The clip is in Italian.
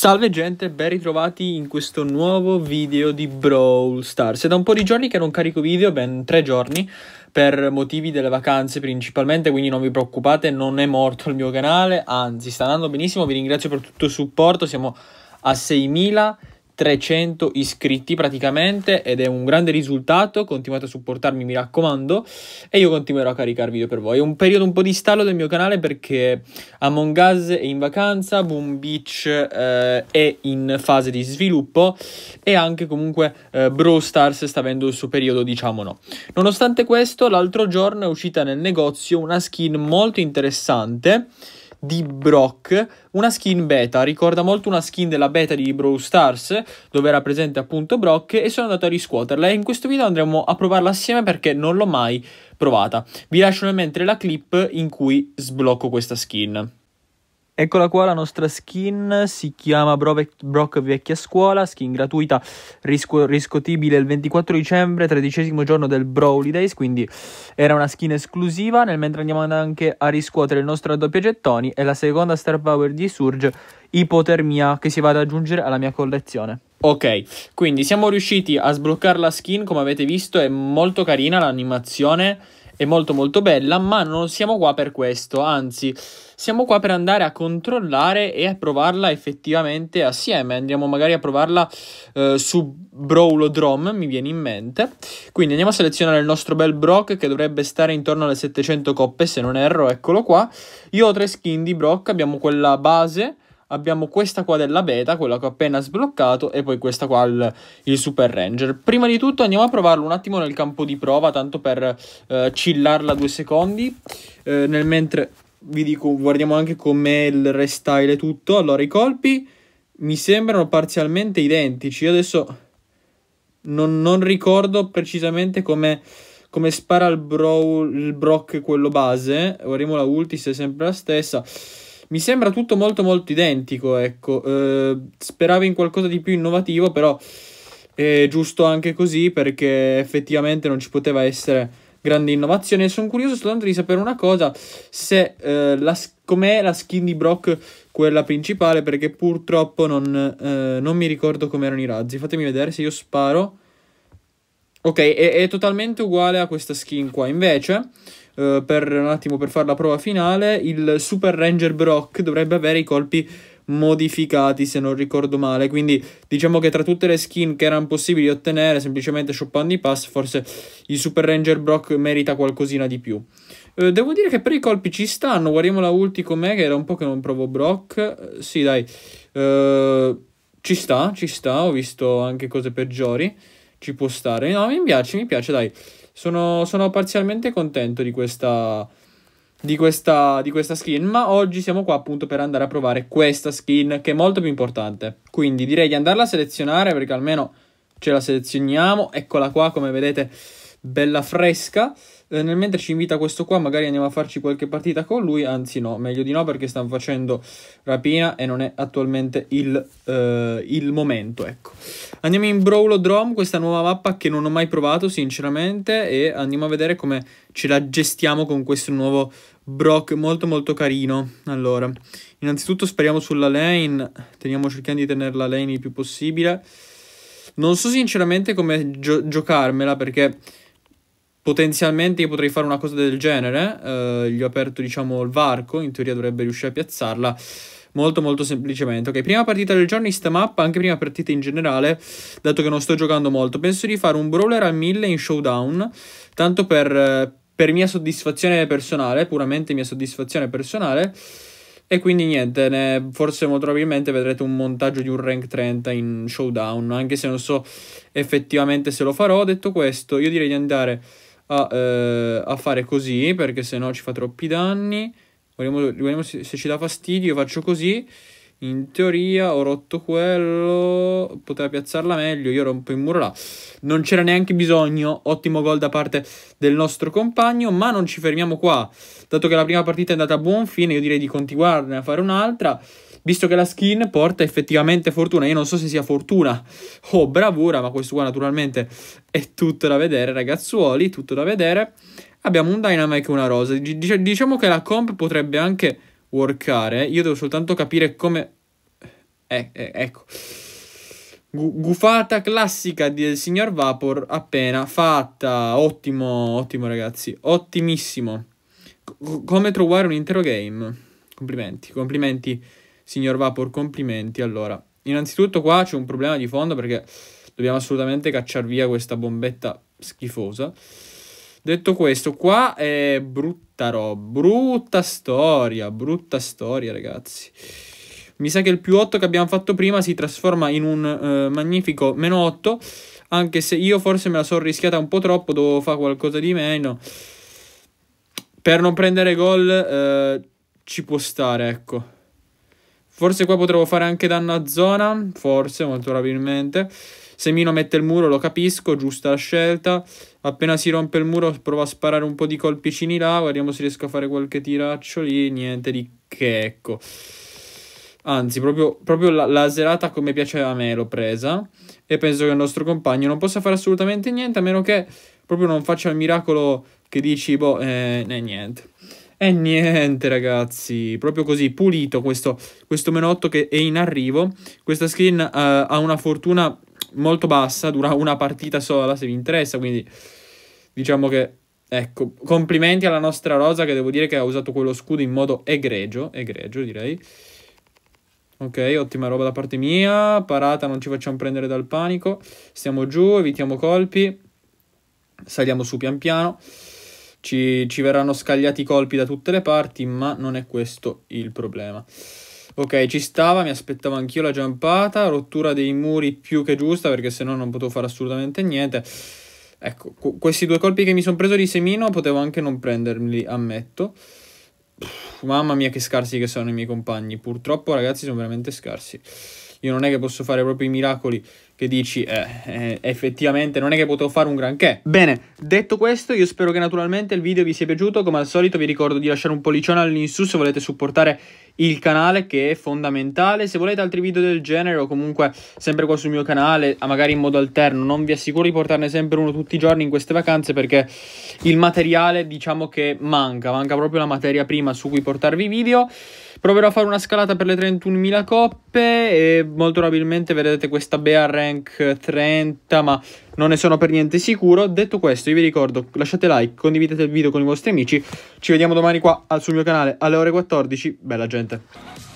Salve gente, ben ritrovati in questo nuovo video di Brawl Stars. È da un po' di giorni che non carico video, ben tre giorni, per motivi delle vacanze principalmente, quindi non vi preoccupate, non è morto il mio canale, anzi sta andando benissimo, vi ringrazio per tutto il supporto, siamo a 6000 300 iscritti praticamente ed è un grande risultato, continuate a supportarmi mi raccomando e io continuerò a caricare video per voi. È un periodo un po' di stallo del mio canale perché Among Us è in vacanza, Boom Beach eh, è in fase di sviluppo e anche comunque eh, Brawl Stars sta avendo il suo periodo diciamo no. Nonostante questo l'altro giorno è uscita nel negozio una skin molto interessante di Brock, una skin beta, ricorda molto una skin della beta di Brawl Stars, dove era presente appunto Brock e sono andato a riscuoterla e in questo video andremo a provarla assieme perché non l'ho mai provata. Vi lascio nel mentre la clip in cui sblocco questa skin. Eccola qua la nostra skin, si chiama Brock Vecchia Scuola, skin gratuita, risco- riscotibile il 24 dicembre, tredicesimo giorno del Brawly Days, quindi era una skin esclusiva, nel mentre andiamo anche a riscuotere il nostro doppio gettoni e la seconda star power di Surge, Ipotermia, che si va ad aggiungere alla mia collezione. Ok, quindi siamo riusciti a sbloccare la skin, come avete visto è molto carina l'animazione è molto molto bella, ma non siamo qua per questo, anzi siamo qua per andare a controllare e a provarla effettivamente assieme, andiamo magari a provarla eh, su Brawlodrom, mi viene in mente, quindi andiamo a selezionare il nostro bel Brock che dovrebbe stare intorno alle 700 coppe se non erro, eccolo qua, io ho tre skin di Brock, abbiamo quella base abbiamo questa qua della beta, quella che ho appena sbloccato, e poi questa qua il, il Super Ranger. Prima di tutto andiamo a provarlo un attimo nel campo di prova, tanto per eh, chillarla due secondi, eh, nel mentre vi dico, guardiamo anche com'è il restyle e tutto. Allora, i colpi mi sembrano parzialmente identici, io adesso non, non ricordo precisamente come... Come spara il, bro, il Brock quello base. Guardiamo la ulti se è sempre la stessa. Mi sembra tutto molto molto identico, ecco. Eh, speravo in qualcosa di più innovativo, però è giusto anche così perché effettivamente non ci poteva essere grande innovazione. Sono curioso soltanto di sapere una cosa, se eh, la, com'è la skin di Brock, quella principale, perché purtroppo non, eh, non mi ricordo com'erano i razzi. Fatemi vedere se io sparo. Ok, è, è totalmente uguale a questa skin qua. Invece, eh, per un attimo per fare la prova finale, il Super Ranger Brock dovrebbe avere i colpi modificati se non ricordo male quindi diciamo che tra tutte le skin che erano possibili ottenere semplicemente shoppando i pass forse il Super Ranger Brock merita qualcosina di più eh, devo dire che per i colpi ci stanno guardiamo la ulti com'è che era un po' che non provo Brock eh, sì dai eh, ci sta ci sta ho visto anche cose peggiori ci può stare no mi piace mi piace dai sono, sono parzialmente contento di questa, di, questa, di questa skin, ma oggi siamo qua appunto per andare a provare questa skin che è molto più importante. Quindi direi di andarla a selezionare perché almeno ce la selezioniamo. Eccola qua, come vedete bella fresca. Eh, nel mentre ci invita questo qua, magari andiamo a farci qualche partita con lui. Anzi, no, meglio di no perché stanno facendo rapina e non è attualmente il, eh, il momento. Ecco. Andiamo in Brawlodrome, questa nuova mappa che non ho mai provato, sinceramente. E andiamo a vedere come ce la gestiamo con questo nuovo Brock molto molto carino. Allora, innanzitutto speriamo sulla lane, teniamo cercando di tenere la lane il più possibile. Non so sinceramente come gio giocarmela perché Potenzialmente io potrei fare una cosa del genere, eh, gli ho aperto diciamo il varco, in teoria dovrebbe riuscire a piazzarla molto molto semplicemente. Ok, prima partita del giorno in stem up, anche prima partita in generale, dato che non sto giocando molto, penso di fare un brawler a 1000 in showdown, tanto per, per mia soddisfazione personale, puramente mia soddisfazione personale, e quindi niente, ne, forse molto probabilmente vedrete un montaggio di un rank 30 in showdown, anche se non so effettivamente se lo farò. Detto questo, io direi di andare a, eh, a fare così perché sennò ci fa troppi danni. Vogliamo, guardiamo se, se, ci dà fastidio. faccio così. In teoria ho rotto quello. Poteva piazzarla meglio. Io rompo il muro là. Non c'era neanche bisogno. Ottimo gol da parte del nostro compagno. Ma non ci fermiamo qua. Dato che la prima partita è andata a buon fine, io direi di continuarne a fare un'altra visto che la skin porta effettivamente fortuna. Io non so se sia fortuna o bravura, ma questo qua naturalmente è tutto da vedere, ragazzuoli, tutto da vedere. Abbiamo un Dynamite e una Rosa. Dic diciamo che la comp potrebbe anche workare. Io devo soltanto capire come... Eh, eh, ecco. gufata classica del signor Vapor appena fatta. Ottimo, ottimo ragazzi. Ottimissimo. C come trovare un intero game. Complimenti, complimenti Signor Vapor, complimenti. Allora, innanzitutto qua c'è un problema di fondo perché dobbiamo assolutamente cacciar via questa bombetta schifosa. Detto questo, qua è brutta roba, brutta storia, brutta storia ragazzi. Mi sa che il più 8 che abbiamo fatto prima si trasforma in un eh, magnifico meno 8, anche se io forse me la sono rischiata un po' troppo, dovevo fare qualcosa di meno. Per non prendere gol eh, ci può stare, ecco. Forse qua potremmo fare anche danno a zona, forse, molto probabilmente. Semino mette il muro, lo capisco, giusta la scelta. Appena si rompe il muro prova a sparare un po' di colpicini là, guardiamo se riesco a fare qualche tiraccio lì, niente di che, ecco. Anzi, proprio, proprio la, la serata come piaceva a me l'ho presa. E penso che il nostro compagno non possa fare assolutamente niente, a meno che proprio non faccia il miracolo che dici, boh, eh, né niente. E niente ragazzi, proprio così, pulito questo, questo menotto che è in arrivo. Questa skin uh, ha una fortuna molto bassa, dura una partita sola se vi interessa, quindi diciamo che... Ecco, complimenti alla nostra Rosa che devo dire che ha usato quello scudo in modo egregio, egregio direi. Ok, ottima roba da parte mia. Parata, non ci facciamo prendere dal panico. Stiamo giù, evitiamo colpi. Saliamo su pian piano. Ci, ci verranno scagliati i colpi da tutte le parti, ma non è questo il problema. Ok, ci stava, mi aspettavo anch'io la giampata, rottura dei muri più che giusta perché se no non potevo fare assolutamente niente. Ecco, questi due colpi che mi sono preso di semino potevo anche non prenderli, ammetto. Pff, mamma mia che scarsi che sono i miei compagni, purtroppo ragazzi sono veramente scarsi. Io non è che posso fare proprio i miracoli che dici, eh, eh, effettivamente non è che potevo fare un granché. Bene, detto questo, io spero che naturalmente il video vi sia piaciuto. Come al solito vi ricordo di lasciare un pollicione all'insù se volete supportare il canale che è fondamentale. Se volete altri video del genere o comunque sempre qua sul mio canale, magari in modo alterno, non vi assicuro di portarne sempre uno tutti i giorni in queste vacanze perché il materiale diciamo che manca, manca proprio la materia prima su cui portarvi video. Proverò a fare una scalata per le 31.000 coppe e molto probabilmente vedrete questa Bea Rank 30, ma non ne sono per niente sicuro. Detto questo, io vi ricordo, lasciate like, condividete il video con i vostri amici. Ci vediamo domani qua sul mio canale alle ore 14. Bella gente.